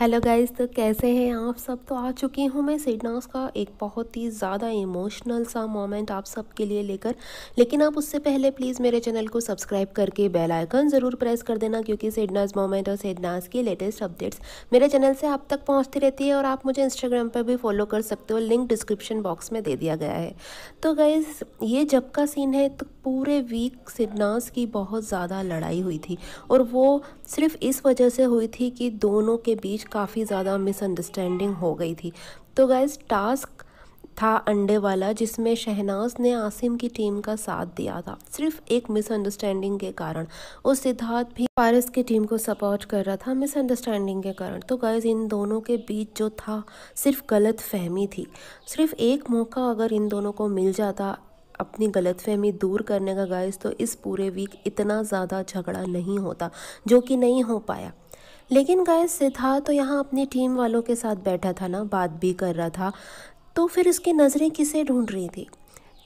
hello guys तो कैसे हैं आप सब तो आ चुकी हूँ मैं सिडनास का एक बहुत ही ज़्यादा इमोशनल सा मोमेंट आप सबके लिए लेकर लेकिन आप उससे पहले प्लीज़ मेरे चैनल को सब्सक्राइब करके बेल आइकन ज़रूर प्रेस कर देना क्योंकि सिडनास मोमेंट और सिडनास की लेटेस्ट अपडेट्स मेरे चैनल से आप तक पहुँचती रहती है और आप मुझे इंस्टाग्राम पर भी फॉलो कर सकते हो लिंक डिस्क्रिप्शन बॉक्स में दे दिया गया है तो गाइज़ ये जब का सीन है तो पूरे वीक सिडनास की बहुत ज़्यादा लड़ाई हुई थी और वो सिर्फ इस वजह से हुई थी कि दोनों के बीच काफ़ी ज़्यादा मिसअंडरस्टैंडिंग हो गई थी तो गैस टास्क था अंडे वाला जिसमें शहनाज ने आसिम की टीम का साथ दिया था सिर्फ एक मिसअंडरस्टैंडिंग के कारण और सिद्धार्थ भी पारस की टीम को सपोर्ट कर रहा था मिसअंडरस्टैंडिंग के कारण तो गैज़ इन दोनों के बीच जो था सिर्फ गलत फहमी थी सिर्फ एक मौका अगर इन दोनों को मिल जाता अपनी गलतफहमी दूर करने का गाइस तो इस पूरे वीक इतना ज़्यादा झगड़ा नहीं होता जो कि नहीं हो पाया लेकिन गाइस सिद्धार्थ तो यहाँ अपनी टीम वालों के साथ बैठा था ना बात भी कर रहा था तो फिर उसकी नज़रें किसे ढूंढ रही थी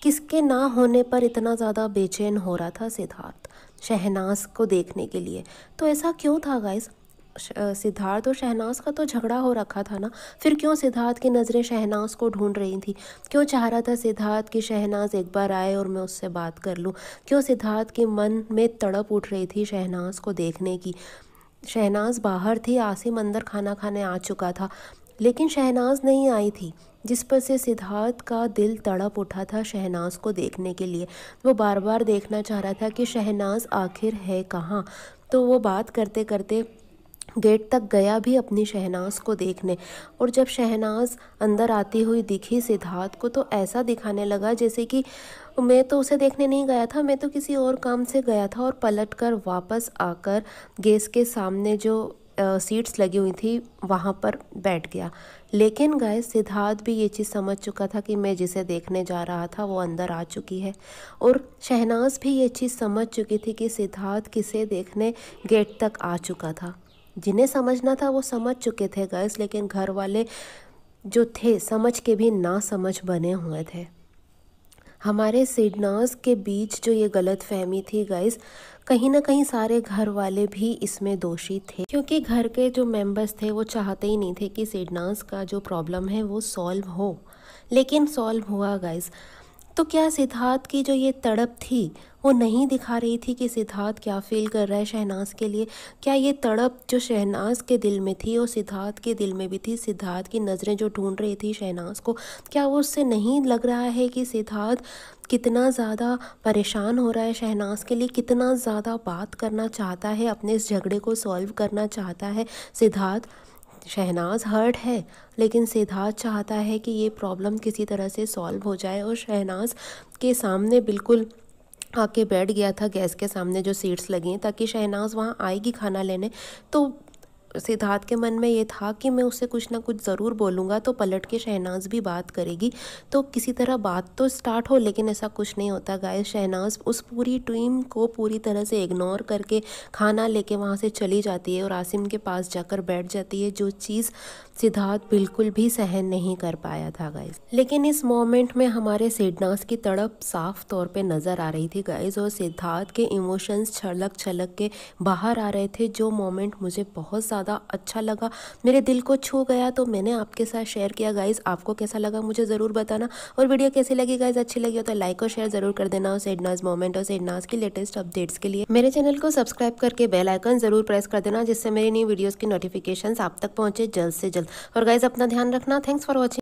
किसके ना होने पर इतना ज़्यादा बेचैन हो रहा था सिद्धार्थ शहनाज को देखने के लिए तो ऐसा क्यों था गाइस सिद्धार्थ और शहनाज का तो झगड़ा हो रखा था ना फिर क्यों सिद्धार्थ की नज़रें शहनाज को ढूंढ रही थी क्यों चाह रहा था सिद्धार्थ कि शहनाज एक बार आए और मैं उससे बात कर लूँ क्यों सिद्धार्थ के मन में तड़प उठ रही थी शहनाज को देखने की शहनाज बाहर थी आसिम अंदर खाना खाने आ चुका था लेकिन शहनाज नहीं आई थी जिस पर से सिद्धार्थ का दिल तड़प उठा था शहनाज को देखने के लिए वो बार बार देखना चाह रहा था कि शहनाज आखिर है कहाँ तो वो बात करते करते गेट तक गया भी अपनी शहनाज को देखने और जब शहनाज अंदर आती हुई दिखी सिद्धार्थ को तो ऐसा दिखाने लगा जैसे कि मैं तो उसे देखने नहीं गया था मैं तो किसी और काम से गया था और पलट कर वापस आकर गैस के सामने जो आ, सीट्स लगी हुई थी वहाँ पर बैठ गया लेकिन गाय सिद्धार्थ भी ये चीज़ समझ चुका था कि मैं जिसे देखने जा रहा था वो अंदर आ चुकी है और शहनाज भी ये चीज़ समझ चुकी थी कि सिद्धार्थ किसे देखने गेट तक आ चुका था जिन्हें समझना था वो समझ चुके थे गैस लेकिन घर वाले जो थे समझ के भी ना समझ बने हुए थे हमारे सिडनास के बीच जो ये गलत फहमी थी गाइस कहीं ना कहीं सारे घर वाले भी इसमें दोषी थे क्योंकि घर के जो मेंबर्स थे वो चाहते ही नहीं थे कि सिडनास का जो प्रॉब्लम है वो सॉल्व हो लेकिन सॉल्व हुआ गाइस तो क्या सिद्धार्थ की जो ये तड़प थी वो नहीं दिखा रही थी कि सिद्धार्थ क्या फील कर रहा है शहनाज के लिए क्या ये तड़प जो शहनाज के दिल में थी और सिद्धार्थ के दिल में भी थी सिद्धार्थ की नज़रें जो ढूंढ रही थी शहनाज को क्या वो उससे नहीं लग रहा है कि सिद्धार्थ कितना ज़्यादा परेशान हो रहा है शहनाज के लिए कितना ज़्यादा बात करना चाहता है अपने इस झगड़े को सॉल्व करना चाहता है सिद्धार्थ शहनाज हर्ट है लेकिन सिद्धार्थ चाहता है कि ये प्रॉब्लम किसी तरह से सॉल्व हो जाए और शहनाज के सामने बिल्कुल आके बैठ गया था गैस के सामने जो सीट्स लगी हैं ताकि शहनाज वहाँ आएगी खाना लेने तो सिद्धार्थ के मन में ये था कि मैं उससे कुछ ना कुछ ज़रूर बोलूँगा तो पलट के शहनाज भी बात करेगी तो किसी तरह बात तो स्टार्ट हो लेकिन ऐसा कुछ नहीं होता गाय शहनाज उस पूरी टीम को पूरी तरह से इग्नोर करके खाना लेके वहाँ से चली जाती है और आसिम के पास जाकर बैठ जाती है जो चीज़ सिद्धार्थ बिल्कुल भी सहन नहीं कर पाया था गाइज लेकिन इस मोमेंट में हमारे सिडनास की तड़प साफ तौर पे नज़र आ रही थी गाइज और सिद्धार्थ के इमोशंस छलक छलक के बाहर आ रहे थे जो मोमेंट मुझे बहुत ज़्यादा अच्छा लगा मेरे दिल को छू गया तो मैंने आपके साथ शेयर किया गाइज आपको कैसा लगा मुझे ज़रूर बताना और वीडियो कैसी लगी गाइज अच्छी लगी हो तो लाइक और शेयर ज़रूर कर देना और मोमेंट और सिडनास की लेटेस्ट अपडेट्स के लिए मेरे चैनल को सब्सक्राइब करके बेलाइकन ज़रूर प्रेस कर देना जिससे मेरी न्यू वीडियोज़ की नोटिफिकेशन आप तक पहुँचे जल्द से जल्द और गाइज अपना ध्यान रखना थैंक्स फॉर वॉचिंग